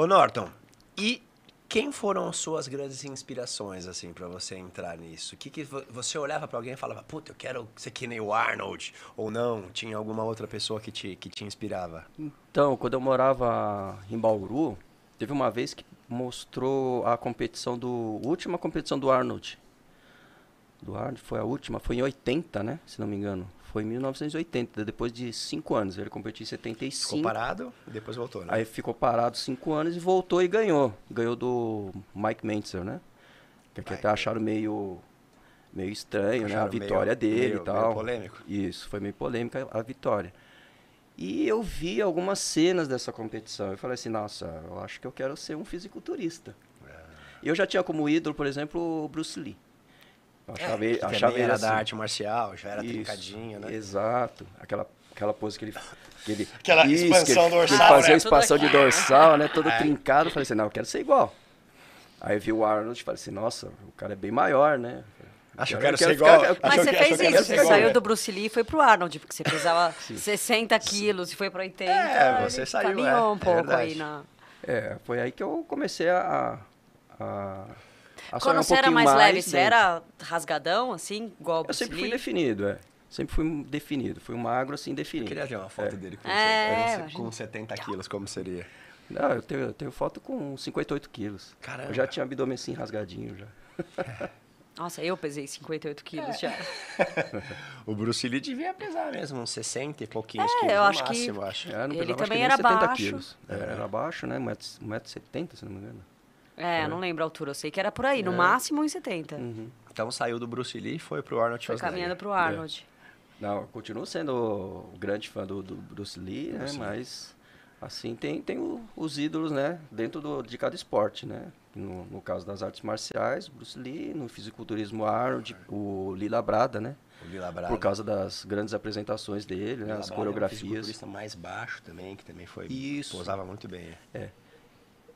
Ô, Norton, e quem foram as suas grandes inspirações, assim, para você entrar nisso? O que, que você olhava para alguém e falava, puta, eu quero ser que nem o Arnold? Ou não? Tinha alguma outra pessoa que te, que te inspirava? Então, quando eu morava em Bauru, teve uma vez que mostrou a competição do. A última competição do Arnold. Do Arnold, foi a última, foi em 80, né? Se não me engano. Foi em 1980, depois de cinco anos. Ele competiu em 75. Ficou parado e depois voltou, né? Aí ficou parado cinco anos e voltou e ganhou. Ganhou do Mike Mentzer, né? Que até acharam meio, meio estranho, acharam né? A vitória meio, dele meio, e tal. Meio polêmico. Isso, foi meio polêmica a vitória. E eu vi algumas cenas dessa competição. Eu falei assim, nossa, eu acho que eu quero ser um fisiculturista. É. Eu já tinha como ídolo, por exemplo, o Bruce Lee. A chave, é, a chave era assim. da arte marcial, já era Isso, trincadinho, né? Exato. Aquela, aquela pose que ele. Que ele aquela expansão que ele, dorsal. ele fazia né? expansão de dorsal, né? Todo é. trincado. Eu falei assim, não, eu quero ser igual. Aí eu vi o Arnold e falei assim, nossa, o cara é bem maior, né? Acho que eu quero, quero ser igual. mas você fez isso, você saiu igual, do Bruce Lee e foi pro Arnold, porque você pesava 60 quilos e foi pra 80. É, então, você saiu, Caminhou é, um é pouco é aí na... É, foi aí que eu comecei a, a a Quando é você um era mais, mais leve, você era rasgadão, assim, igual Eu sempre fui definido, é. Sempre fui definido. Fui magro, assim, definido. Eu queria ver uma foto é. dele com, é, você, com 70 quilos, como seria. Não, eu tenho, eu tenho foto com 58 quilos. Caramba. Eu já tinha abdômen, assim, rasgadinho, já. Nossa, eu pesei 58 quilos é. já. o Bruce Lee devia pesar mesmo, uns 60 e pouquinhos é, quilos eu acho máximo, que... acho. É, ele também era baixo. Quilos. É, é. Era baixo, né? 1,70m, se não me engano. É, é, não lembro a altura, eu sei que era por aí, no é. máximo 1,70. Uhum. Então saiu do Bruce Lee e foi pro Arnold Schwarzenegger. Foi caminhando pro é. Arnold. Não, continuo sendo grande fã do, do Bruce Lee, né? Sim. Mas, assim, tem, tem o, os ídolos, né? Dentro do, de cada esporte, né? No, no, caso das artes marciais, Bruce Lee, no fisiculturismo Arnold, o Lila Brada, né? Lila Brada. Por causa das grandes apresentações dele, né? as coreografias. É um fisiculturista mais baixo também, que também foi... Isso. Posava muito bem. é.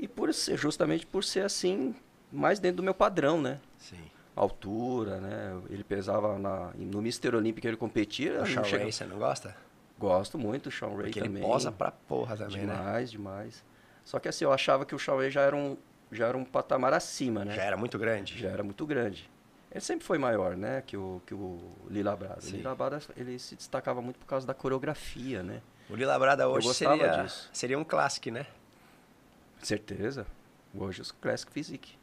E por ser, justamente por ser assim, mais dentro do meu padrão, né? Sim. Altura, né? Ele pesava na, no Mister Olímpico ele competia. O Sean Ray, você não gosta? Gosto muito, do Sean Ray Porque também. ele posa pra porra também, demais, né? Demais, demais. Só que assim, eu achava que o Sean Ray já era um, já era um patamar acima, né? Já era muito grande. Já era muito grande. Ele sempre foi maior, né, que o, que o Lila Brada. Sim. O Lila Brada, ele se destacava muito por causa da coreografia, né? O Lila Brada hoje seria, disso. seria um clássico, né? Certeza. Hoje eu sou Classic Physique.